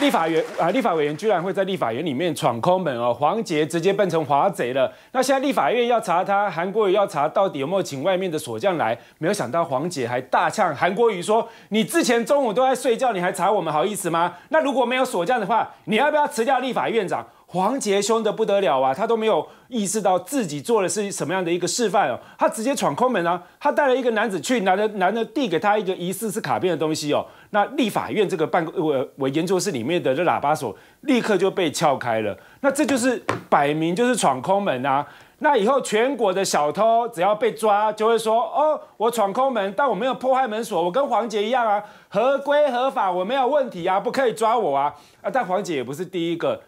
立法员啊，立法委员居然会在立法院里面闯空门哦！黄杰直接蹦成华贼了。那现在立法院要查他，韩国瑜要查到底有没有请外面的锁匠来。没有想到黄杰还大呛韩国瑜说：“你之前中午都在睡觉，你还查我们，好意思吗？”那如果没有锁匠的话，你要不要辞掉立法院长？黄杰凶的不得了啊！他都没有意识到自己做的是什么样的一个示范哦。他直接闯空门啊，他带了一个男子去，男的男的递给他一个疑似是卡片的东西哦。那立法院这个办公我我研究室里面的这喇叭锁立刻就被撬开了，那这就是摆明就是闯空门啊！那以后全国的小偷只要被抓，就会说：哦，我闯空门，但我没有破坏门锁，我跟黄杰一样啊，合规合法，我没有问题啊，不可以抓我啊！啊，但黄杰也不是第一个，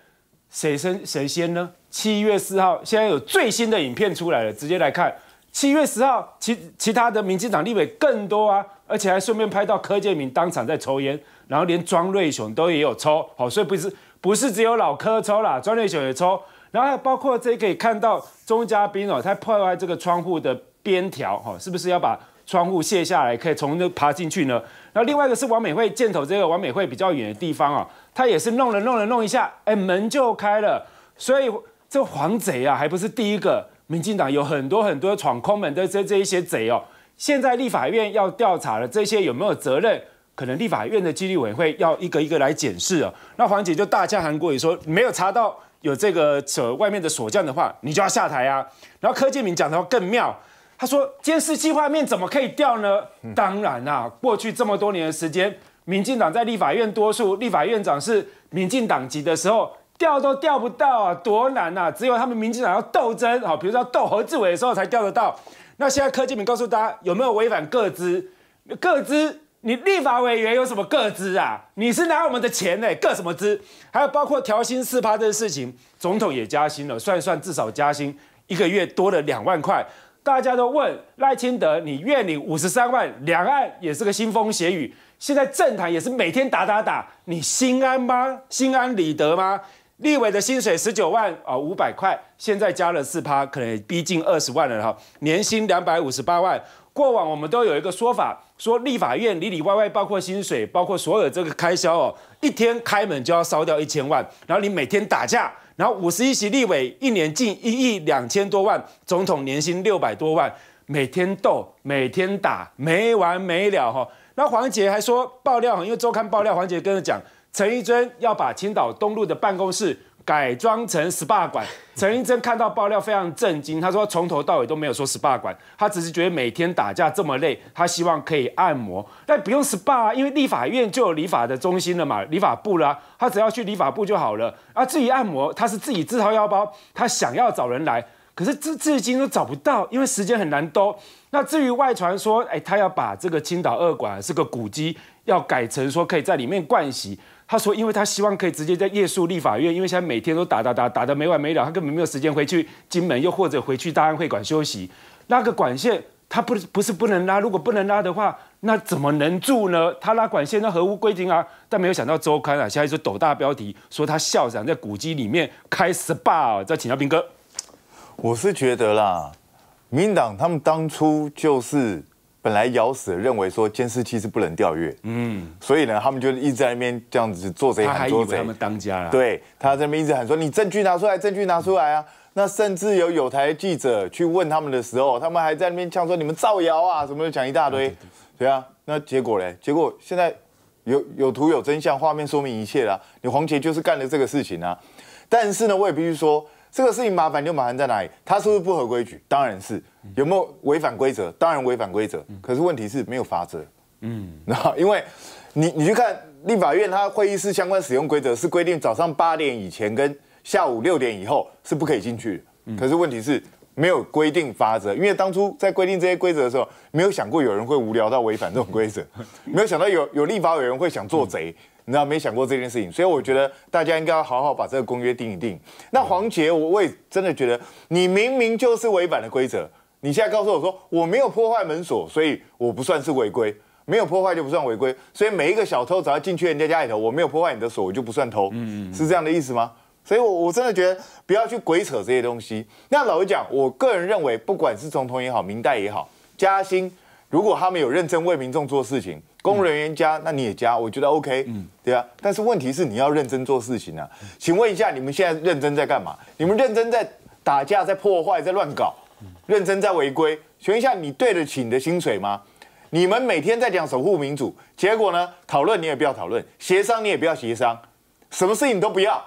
谁先谁先呢？七月四号，现在有最新的影片出来了，直接来看。七月十号，其其他的民进党立委更多啊，而且还顺便拍到柯建明当场在抽烟，然后连庄瑞雄都也有抽，好，所以不是不是只有老柯抽啦，庄瑞雄也抽，然后还包括这可以看到钟嘉宾哦，他破坏这个窗户的边条，哈，是不是要把窗户卸下来，可以从那爬进去呢？然后另外一个是王美惠，箭头这个王美惠比较远的地方啊，他也是弄了弄了弄一下，哎，门就开了，所以这黄贼啊，还不是第一个。民进党有很多很多闯空门的这这一些贼哦，现在立法院要调查了，这些有没有责任？可能立法院的纪律委员会要一个一个来检视哦。那黄姐就大加韩国也说没有查到有这个扯外面的锁匠的话，你就要下台啊。然后柯建明讲得更妙，他说监视器画面怎么可以调呢？当然啦，过去这么多年的时间，民进党在立法院多数，立法院长是民进党籍的时候。调都调不到啊，多难呐！只有他们民进党要斗争，好，比如说要斗何志伟的时候才钓得到。那现在柯建铭告诉大家有没有违反各资？各资？你立法委员有什么各资啊？你是拿我们的钱呢？各什么资？还有包括调薪四趴这些事情，总统也加薪了，算一算至少加薪一个月多了两万块。大家都问赖清德，你愿领五十三万，两岸也是个腥风血雨，现在政坛也是每天打打打，你心安吗？心安理得吗？立委的薪水十九万啊五百块，现在加了四趴，可能逼近二十万了哈。年薪两百五十八万。过往我们都有一个说法，说立法院里里外外，包括薪水，包括所有这个开销哦，一天开门就要烧掉一千万。然后你每天打架，然后五十一席立委一年近一亿两千多万，总统年薪六百多万，每天斗，每天打，没完没了哈。那黄杰还说爆料，因为周刊爆料，黄杰跟着讲。陈玉珍要把青岛东路的办公室改装成 SPA 馆。陈玉珍看到爆料非常震惊，他说：“从头到尾都没有说 SPA 馆，他只是觉得每天打架这么累，他希望可以按摩，但不用 SPA，因为立法院就有理法的中心了嘛，理法部啦，他只要去理法部就好了。啊，至于按摩，他是自己自掏腰包，他想要找人来，可是至至今都找不到，因为时间很难兜。那至于外传说，哎，他要把这个青岛二馆是个古迹，要改成说可以在里面灌洗。”他说：“因为他希望可以直接在夜宿立法院，因为现在每天都打打打打的没完没了，他根本没有时间回去金门，又或者回去大安会馆休息。那个管线他不不是不能拉，如果不能拉的话，那怎么能住呢？他拉管线那合乎规定啊。但没有想到周刊啊，现在说抖大标题，说他校长在古迹里面开 SPA，在请教兵哥。我是觉得啦，民党他们当初就是。”本来咬死认为说监视器是不能调阅，嗯，所以呢，他们就一直在那边这样子做贼很多贼，他们当家了，对，他这边一直喊说你证据拿出来，证据拿出来啊！那甚至有有台记者去问他们的时候，他们还在那边呛说你们造谣啊，什么都讲一大堆，对啊，那结果嘞，结果现在有有图有真相，画面说明一切了，你黄杰就是干了这个事情啊！但是呢，我也必须说。这个事情麻烦就麻烦在哪里？他是不是不合规矩？当然是，有没有违反规则？当然违反规则。可是问题是没有法则，嗯，因为你你去看立法院他会议室相关使用规则是规定早上八点以前跟下午六点以后是不可以进去。可是问题是没有规定法则，因为当初在规定这些规则的时候，没有想过有人会无聊到违反这种规则，没有想到有有立法委员会想做贼。你知道没想过这件事情，所以我觉得大家应该要好好把这个公约定一定。那黄杰，我也真的觉得你明明就是违反了规则，你现在告诉我说我没有破坏门锁，所以我不算是违规，没有破坏就不算违规。所以每一个小偷只要进去人家家里头，我没有破坏你的锁，我就不算偷。嗯嗯，是这样的意思吗？所以，我我真的觉得不要去鬼扯这些东西。那老实讲，我个人认为，不管是总统也好，明代也好，嘉兴。如果他们有认真为民众做事情，公务人员加那你也加，我觉得 OK。嗯，对啊。但是问题是你要认真做事情啊！请问一下，你们现在认真在干嘛？你们认真在打架、在破坏、在乱搞，认真在违规。请问一下，你对得起你的薪水吗？你们每天在讲守护民主，结果呢？讨论你也不要讨论，协商你也不要协商，什么事情都不要，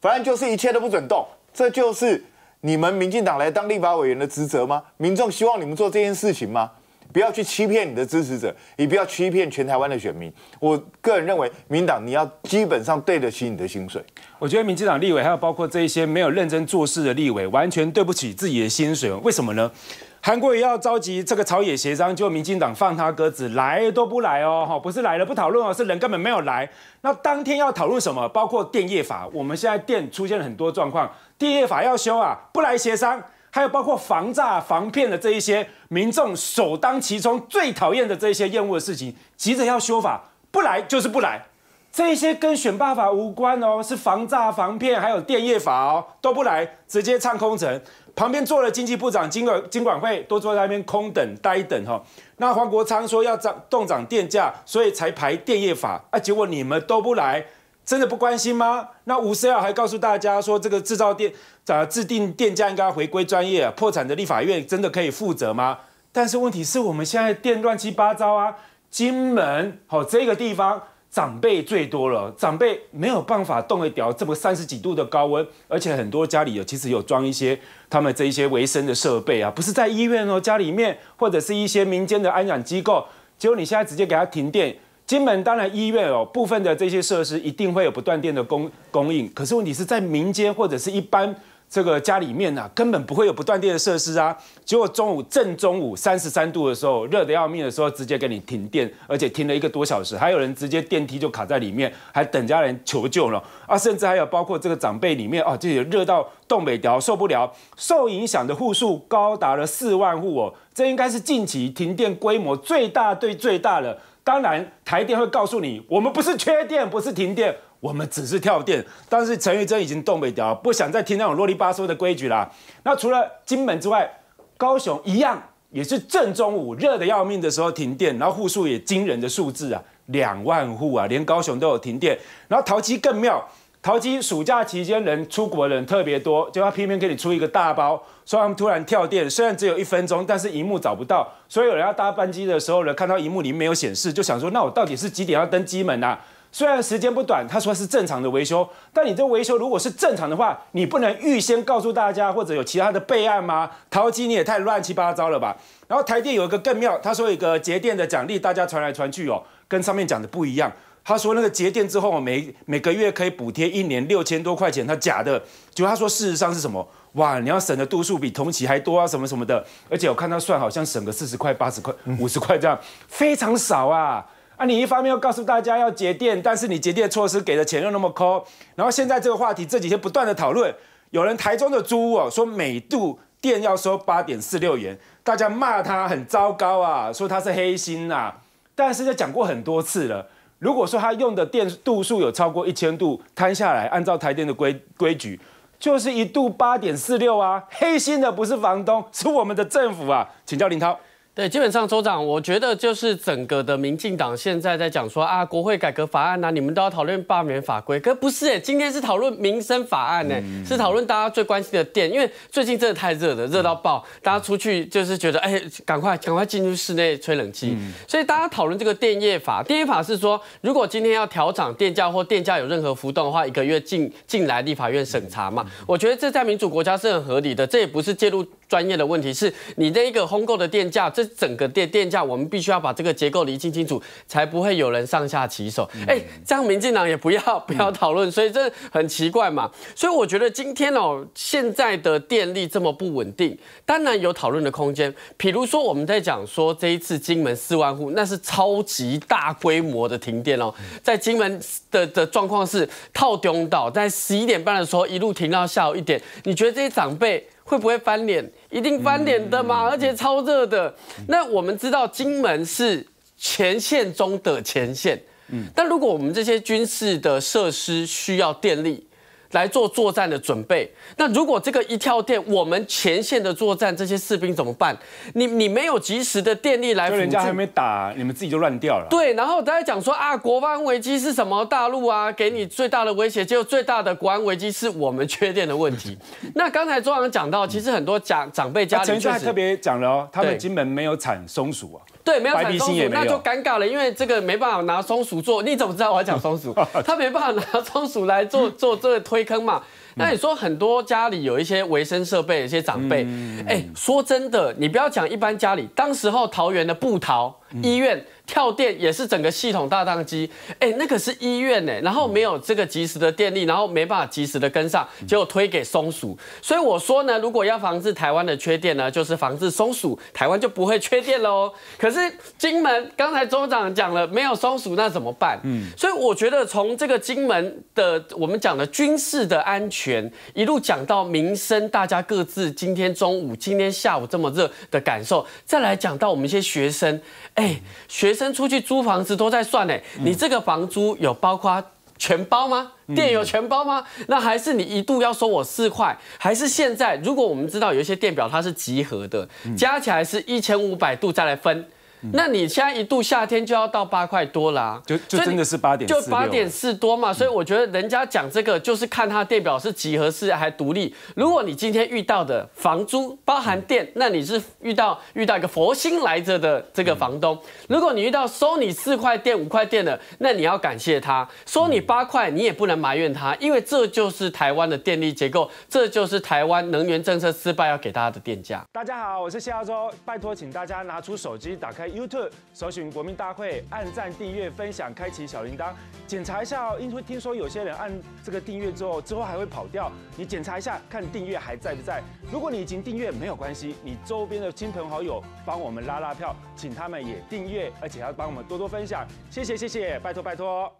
反正就是一切都不准动。这就是你们民进党来当立法委员的职责吗？民众希望你们做这件事情吗？不要去欺骗你的支持者，也不要欺骗全台湾的选民。我个人认为，民党你要基本上对得起你的薪水。我觉得民进党立委还有包括这一些没有认真做事的立委，完全对不起自己的薪水。为什么呢？韩国也要召集这个朝野协商，就民进党放他鸽子，来都不来哦，哈，不是来了不讨论哦，是人根本没有来。那当天要讨论什么？包括电业法，我们现在电出现了很多状况，电业法要修啊，不来协商。还有包括防诈防骗的这一些民众首当其冲最讨厌的这些厌恶的事情，急着要修法，不来就是不来。这些跟选罢法无关哦，是防诈防骗还有电业法哦都不来，直接唱空城。旁边坐了经济部长经管经管会都坐在那边空等呆等哈。那黄国昌说要涨动涨电价，所以才排电业法啊，结果你们都不来。真的不关心吗？那吴世耀还告诉大家说，这个制造店咋制定店家应该回归专业。破产的立法院真的可以负责吗？但是问题是我们现在店乱七八糟啊。金门好，这个地方长辈最多了，长辈没有办法动得掉这么三十几度的高温，而且很多家里有其实有装一些他们这一些维生的设备啊，不是在医院哦，家里面或者是一些民间的安养机构，结果你现在直接给他停电。金门当然医院哦，部分的这些设施一定会有不断电的供供应，可是问题是在民间或者是一般这个家里面呢，根本不会有不断电的设施啊。结果中午正中午三十三度的时候，热得要命的时候，直接给你停电，而且停了一个多小时，还有人直接电梯就卡在里面，还等家人求救了啊！甚至还有包括这个长辈里面哦，这也热到冻北条受不了，受影响的户数高达了四万户哦，这应该是近期停电规模最大对最大的。当然，台电会告诉你，我们不是缺电，不是停电，我们只是跳电。但是陈玉珍已经动北调，不想再听那种啰里吧嗦的规矩啦。那除了金门之外，高雄一样也是正中午热得要命的时候停电，然后户数也惊人的数字啊，两万户啊，连高雄都有停电，然后桃机更妙。淘机暑假期间人出国人特别多，就他偏偏给你出一个大包，说他们突然跳电，虽然只有一分钟，但是荧幕找不到，所以有人要搭班机的时候呢，看到荧幕里没有显示，就想说那我到底是几点要登机门呐？虽然时间不短，他说是正常的维修，但你这维修如果是正常的话，你不能预先告诉大家或者有其他的备案吗？淘机你也太乱七八糟了吧？然后台电有一个更妙，他说一个节电的奖励，大家传来传去哦，跟上面讲的不一样。他说那个节电之后，每每个月可以补贴一年六千多块钱，他假的。就他说事实上是什么？哇，你要省的度数比同期还多啊，什么什么的。而且我看他算好像省个四十块、八十块、五十块这样，非常少啊。啊，你一方面要告诉大家要节电，但是你节电措施给的钱又那么抠。然后现在这个话题这几天不断的讨论，有人台中的租屋哦说每度电要收八点四六元，大家骂他很糟糕啊，说他是黑心呐。但是就讲过很多次了。如果说他用的电度数有超过一千度，摊下来，按照台电的规规矩，就是一度八点四六啊。黑心的不是房东，是我们的政府啊！请教林涛。对，基本上州长，我觉得就是整个的民进党现在在讲说啊，国会改革法案啊，你们都要讨论罢免法规，可不是哎，今天是讨论民生法案呢，是讨论大家最关心的电，因为最近真的太热了，热到爆，大家出去就是觉得哎，赶快赶快进入室内吹冷气，所以大家讨论这个电业法，电业法是说如果今天要调涨电价或电价有任何浮动的话，一个月进进来立法院审查嘛，我觉得这在民主国家是很合理的，这也不是介入。专业的问题是，你的一个烘购的电价，这整个电电价，我们必须要把这个结构理清清楚，才不会有人上下其手。哎，这样民进党也不要 不要讨论，所以这很奇怪嘛。所以我觉得今天哦，现在的电力这么不稳定，当然有讨论的空间。比如说我们在讲说这一次金门四万户，那是超级大规模的停电哦，在金门的的状况是套中岛，在十一点半的时候一路停到下午一点，你觉得这些长辈？会不会翻脸？一定翻脸的嘛，而且超热的。那我们知道金门是前线中的前线，嗯，但如果我们这些军事的设施需要电力？来做作战的准备。那如果这个一跳电，我们前线的作战这些士兵怎么办？你你没有及时的电力来人家还没打，你们自己就乱掉了。对，然后大家讲说啊，国安危机是什么？大陆啊，给你最大的威胁，就最大的国安危机是我们缺电的问题。那刚才周央讲到，其实很多长长辈家里，陈云还特别讲了哦，他们金门没有产松鼠啊。对，没有讲松鼠，那就尴尬了，因为这个没办法拿松鼠做。你怎么知道我要讲松鼠？他没办法拿松鼠来做做这个推坑嘛。那你说很多家里有一些卫生设备，一些长辈，哎，说真的，你不要讲一般家里，当时候桃园的布桃医院。跳电也是整个系统大宕机，哎，那个是医院呢，然后没有这个及时的电力，然后没办法及时的跟上，结果推给松鼠。所以我说呢，如果要防治台湾的缺电呢，就是防治松鼠，台湾就不会缺电喽。可是金门刚才州长讲了，没有松鼠那怎么办？嗯，所以我觉得从这个金门的我们讲的军事的安全，一路讲到民生，大家各自今天中午、今天下午这么热的感受，再来讲到我们一些学生，哎，学。生出去租房子都在算呢，你这个房租有包括全包吗？电有全包吗？那还是你一度要收我四块，还是现在？如果我们知道有一些电表它是集合的，加起来是一千五百度再来分。那你现在一度夏天就要到八块多啦，就就真的是八点，就八点四多嘛。所以我觉得人家讲这个就是看它电表是集合式还独立。如果你今天遇到的房租包含电，那你是遇到遇到一个佛心来着的这个房东。如果你遇到收你四块电五块电的，那你要感谢他收你八块，你也不能埋怨他，因为这就是台湾的电力结构，这就是台湾能源政策失败要给大家的电价。大家好，我是谢亚洲，拜托请大家拿出手机打开。YouTube 搜寻国民大会，按赞、订阅、分享、开启小铃铛，检查一下哦，因为听说有些人按这个订阅之后，之后还会跑掉，你检查一下看订阅还在不在。如果你已经订阅没有关系，你周边的亲朋好友帮我们拉拉票，请他们也订阅，而且要帮我们多多分享，谢谢谢谢，拜托拜托。